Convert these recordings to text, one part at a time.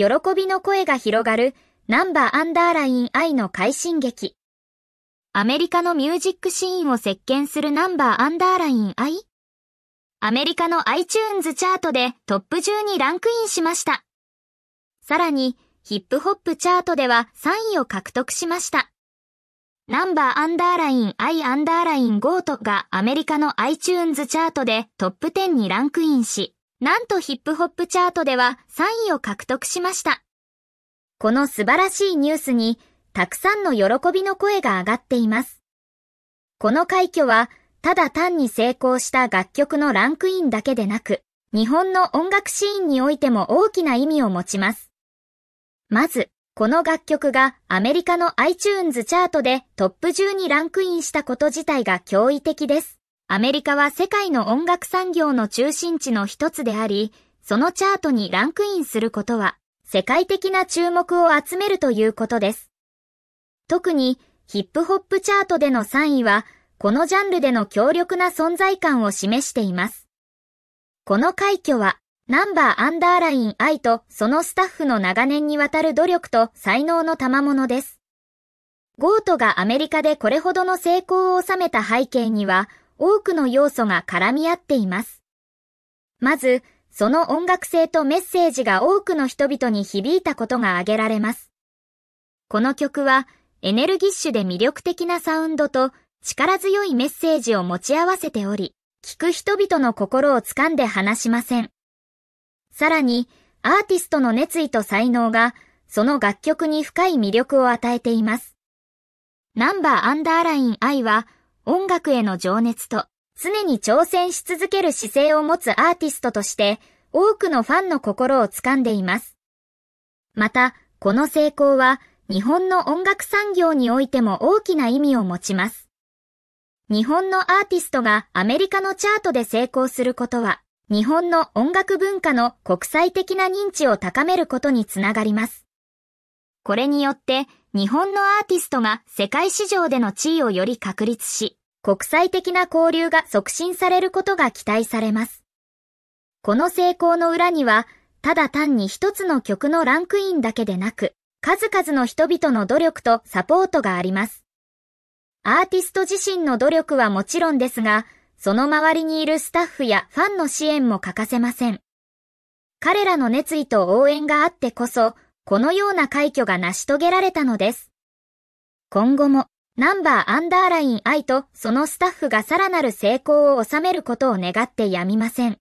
喜びの声が広がるナンバーアンダーライン愛の快進撃。アメリカのミュージックシーンを席巻するナンバーアンダーライン愛アメリカの iTunes チャートでトップ10にランクインしました。さらに、ヒップホップチャートでは3位を獲得しました。ナンバーアンダーライン I アンダーライン GO とがアメリカの iTunes チャートでトップ10にランクインし、なんとヒップホップチャートでは3位を獲得しました。この素晴らしいニュースに、たくさんの喜びの声が上がっています。この快挙は、ただ単に成功した楽曲のランクインだけでなく、日本の音楽シーンにおいても大きな意味を持ちます。まず、この楽曲がアメリカの iTunes チャートでトップ10にランクインしたこと自体が驚異的です。アメリカは世界の音楽産業の中心地の一つであり、そのチャートにランクインすることは、世界的な注目を集めるということです。特に、ヒップホップチャートでの3位は、このジャンルでの強力な存在感を示しています。この快挙は、ナンバーアンダーラインイとそのスタッフの長年にわたる努力と才能の賜物です。ゴートがアメリカでこれほどの成功を収めた背景には、多くの要素が絡み合っています。まず、その音楽性とメッセージが多くの人々に響いたことが挙げられます。この曲はエネルギッシュで魅力的なサウンドと力強いメッセージを持ち合わせており、聴く人々の心を掴んで離しません。さらに、アーティストの熱意と才能が、その楽曲に深い魅力を与えています。ナンバーアンダーライン愛は、音楽への情熱と常に挑戦し続ける姿勢を持つアーティストとして多くのファンの心を掴んでいます。また、この成功は日本の音楽産業においても大きな意味を持ちます。日本のアーティストがアメリカのチャートで成功することは、日本の音楽文化の国際的な認知を高めることにつながります。これによって、日本のアーティストが世界市場での地位をより確立し、国際的な交流が促進されることが期待されます。この成功の裏には、ただ単に一つの曲のランクインだけでなく、数々の人々の努力とサポートがあります。アーティスト自身の努力はもちろんですが、その周りにいるスタッフやファンの支援も欠かせません。彼らの熱意と応援があってこそ、このような快挙が成し遂げられたのです。今後も、ナンバーアンダーライン愛とそのスタッフがさらなる成功を収めることを願ってやみません。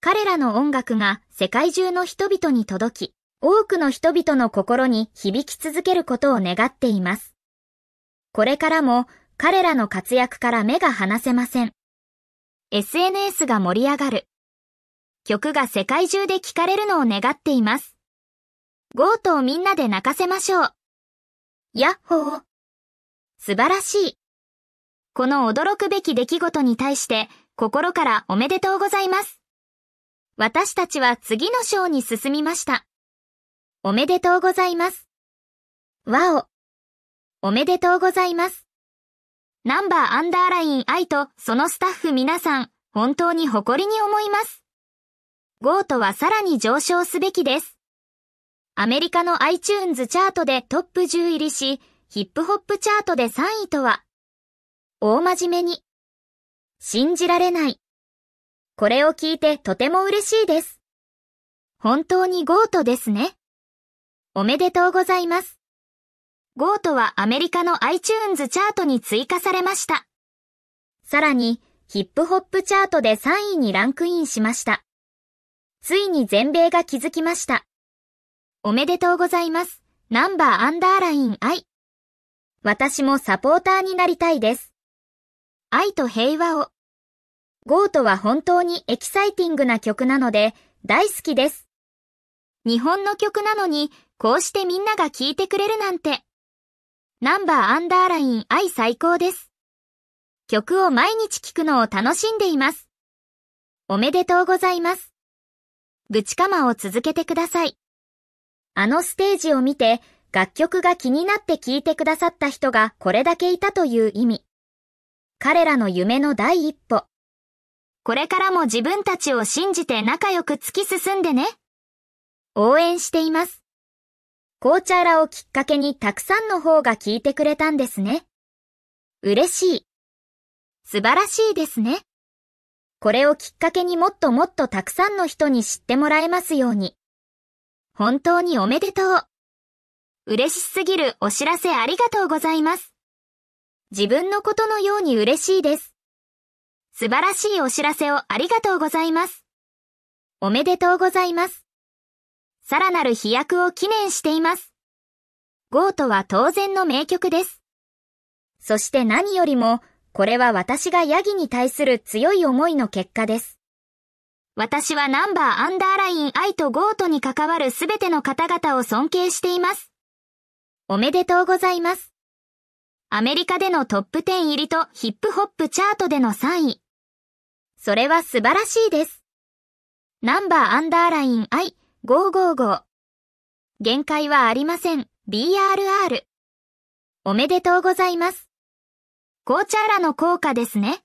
彼らの音楽が世界中の人々に届き、多くの人々の心に響き続けることを願っています。これからも彼らの活躍から目が離せません。SNS が盛り上がる。曲が世界中で聴かれるのを願っています。ゴートをみんなで泣かせましょう。やっほー。素晴らしい。この驚くべき出来事に対して心からおめでとうございます。私たちは次の章に進みました。おめでとうございます。わお。おめでとうございます。ナンバーアンダーライン愛とそのスタッフ皆さん、本当に誇りに思います。ゴートはさらに上昇すべきです。アメリカの iTunes チャートでトップ10入りし、ヒップホップチャートで3位とは、大真面目に、信じられない。これを聞いてとても嬉しいです。本当にゴートですね。おめでとうございます。ゴートはアメリカの iTunes チャートに追加されました。さらに、ヒップホップチャートで3位にランクインしました。ついに全米が気づきました。おめでとうございます。ナンバーアンダーライン I。私もサポーターになりたいです。愛と平和を。ゴートは本当にエキサイティングな曲なので大好きです。日本の曲なのにこうしてみんなが聴いてくれるなんて。ナンバーアンダーライン愛最高です。曲を毎日聴くのを楽しんでいます。おめでとうございます。ぶちかまを続けてください。あのステージを見て楽曲が気になって聴いてくださった人がこれだけいたという意味。彼らの夢の第一歩。これからも自分たちを信じて仲良く突き進んでね。応援しています。紅茶らをきっかけにたくさんの方が聞いてくれたんですね。嬉しい。素晴らしいですね。これをきっかけにもっともっとたくさんの人に知ってもらえますように。本当におめでとう。嬉しすぎるお知らせありがとうございます。自分のことのように嬉しいです。素晴らしいお知らせをありがとうございます。おめでとうございます。さらなる飛躍を記念しています。ゴートは当然の名曲です。そして何よりも、これは私がヤギに対する強い思いの結果です。私はナンバーアンダーライン愛とゴートに関わる全ての方々を尊敬しています。おめでとうございます。アメリカでのトップ10入りとヒップホップチャートでの3位。それは素晴らしいです。ナンバーアンダーライン I555。限界はありません。BRR。おめでとうございます。紅茶らの効果ですね。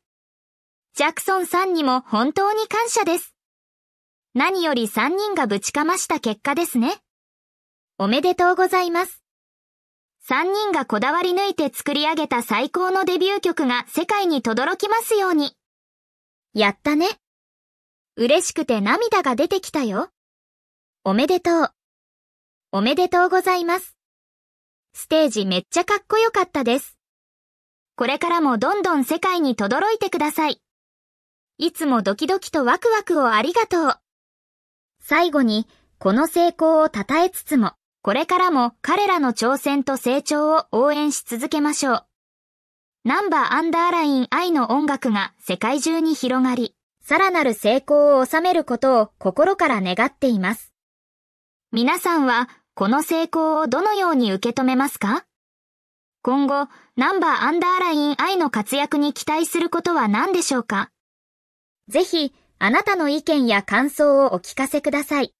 ジャクソンさんにも本当に感謝です。何より3人がぶちかました結果ですね。おめでとうございます。3人がこだわり抜いて作り上げた最高のデビュー曲が世界に轟きますように。やったね。嬉しくて涙が出てきたよ。おめでとう。おめでとうございます。ステージめっちゃかっこよかったです。これからもどんどん世界に轟いてください。いつもドキドキとワクワクをありがとう。最後に、この成功を称えつつも、これからも彼らの挑戦と成長を応援し続けましょう。ナンバーアンダーライン愛の音楽が世界中に広がり、さらなる成功を収めることを心から願っています。皆さんはこの成功をどのように受け止めますか今後、ナンバーアンダーライン愛の活躍に期待することは何でしょうかぜひ、あなたの意見や感想をお聞かせください。